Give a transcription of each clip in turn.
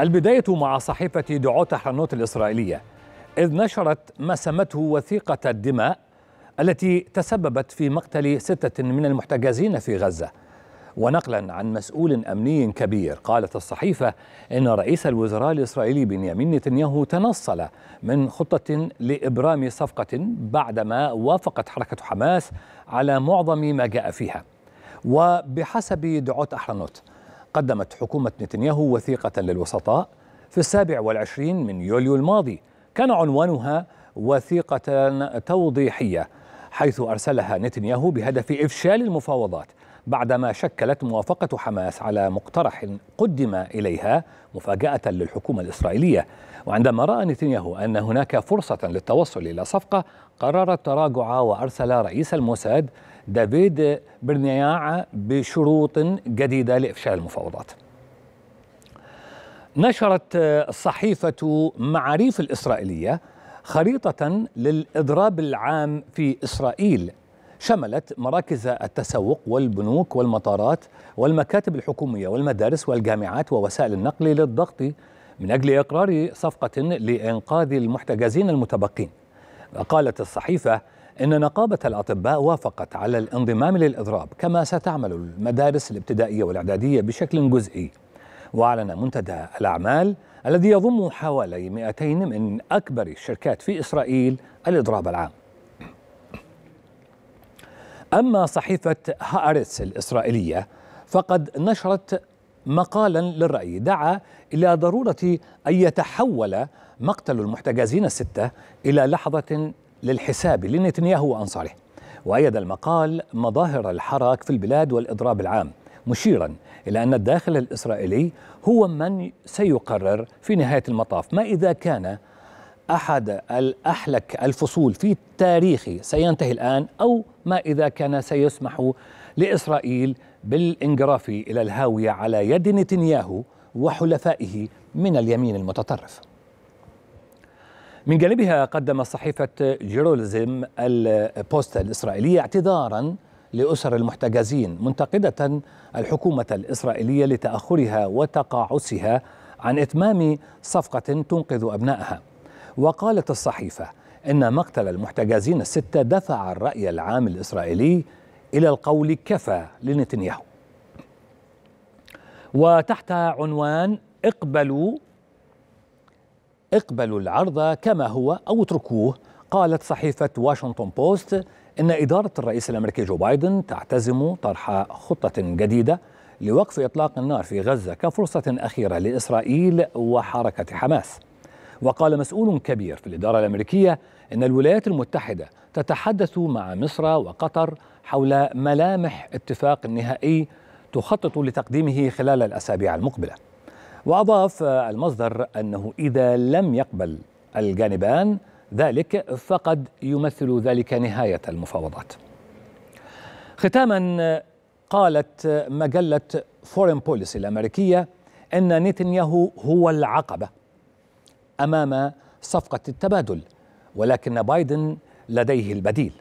البداية مع صحيفة دعوت حنوت الإسرائيلية إذ نشرت ما سمته وثيقة الدماء التي تسببت في مقتل ستة من المحتجزين في غزة ونقلا عن مسؤول أمني كبير قالت الصحيفة إن رئيس الوزراء الإسرائيلي بنيامين نتنياهو تنصل من خطة لإبرام صفقة بعدما وافقت حركة حماس على معظم ما جاء فيها وبحسب دعوت أحرنوت قدمت حكومة نتنياهو وثيقة للوسطاء في السابع والعشرين من يوليو الماضي كان عنوانها وثيقة توضيحية حيث أرسلها نتنياهو بهدف إفشال المفاوضات بعدما شكلت موافقة حماس على مقترح قدم إليها مفاجأة للحكومة الإسرائيلية وعندما رأى نتنياهو أن هناك فرصة للتوصل إلى صفقة قرر التراجع وأرسل رئيس الموساد دافيد برنياع بشروط جديدة لإفشال المفاوضات نشرت صحيفة معاريف الإسرائيلية خريطة للإضراب العام في إسرائيل شملت مراكز التسوق والبنوك والمطارات والمكاتب الحكومية والمدارس والجامعات ووسائل النقل للضغط من أجل إقرار صفقة لإنقاذ المحتجزين المتبقين قالت الصحيفة إن نقابة الأطباء وافقت على الانضمام للإضراب كما ستعمل المدارس الابتدائية والإعدادية بشكل جزئي وأعلن منتدى الأعمال الذي يضم حوالي 200 من أكبر الشركات في إسرائيل الإضراب العام أما صحيفة هآرتس الإسرائيلية فقد نشرت مقالا للرأي دعا إلى ضرورة أن يتحول مقتل المحتجزين الستة إلى لحظة للحساب لنتنياهو وأنصاره وأيد المقال مظاهر الحراك في البلاد والإضراب العام مشيرا إلى أن الداخل الإسرائيلي هو من سيقرر في نهاية المطاف ما إذا كان أحد الأحلك الفصول في التاريخ سينتهي الآن أو ما إذا كان سيسمح لإسرائيل بالانجراف إلى الهاوية على يد نتنياهو وحلفائه من اليمين المتطرف من جانبها قدم صحيفة جيرولزم البوست الإسرائيلية اعتذارا لأسر المحتجزين منتقدة الحكومة الإسرائيلية لتأخرها وتقاعسها عن إتمام صفقة تنقذ أبنائها وقالت الصحيفة إن مقتل المحتجزين الستة دفع الرأي العام الإسرائيلي إلى القول كفى لنتنياهو وتحت عنوان اقبلوا اقبلوا العرض كما هو أو اتركوه قالت صحيفة واشنطن بوست إن إدارة الرئيس الأمريكي جو بايدن تعتزم طرح خطة جديدة لوقف إطلاق النار في غزة كفرصة أخيرة لإسرائيل وحركة حماس وقال مسؤول كبير في الإدارة الأمريكية إن الولايات المتحدة تتحدث مع مصر وقطر حول ملامح اتفاق نهائي تخطط لتقديمه خلال الأسابيع المقبلة وأضاف المصدر أنه إذا لم يقبل الجانبان ذلك فقد يمثل ذلك نهاية المفاوضات ختاما قالت مجلة فورين بوليسي الأمريكية أن نتنياهو هو العقبة امام صفقه التبادل ولكن بايدن لديه البديل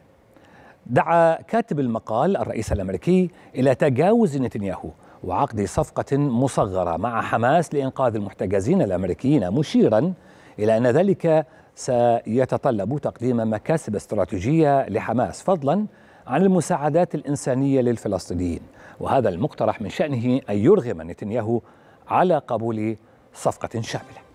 دعا كاتب المقال الرئيس الامريكي الى تجاوز نتنياهو وعقد صفقه مصغره مع حماس لانقاذ المحتجزين الامريكيين مشيرا الى ان ذلك سيتطلب تقديم مكاسب استراتيجيه لحماس فضلا عن المساعدات الانسانيه للفلسطينيين وهذا المقترح من شانه ان يرغم نتنياهو على قبول صفقه شامله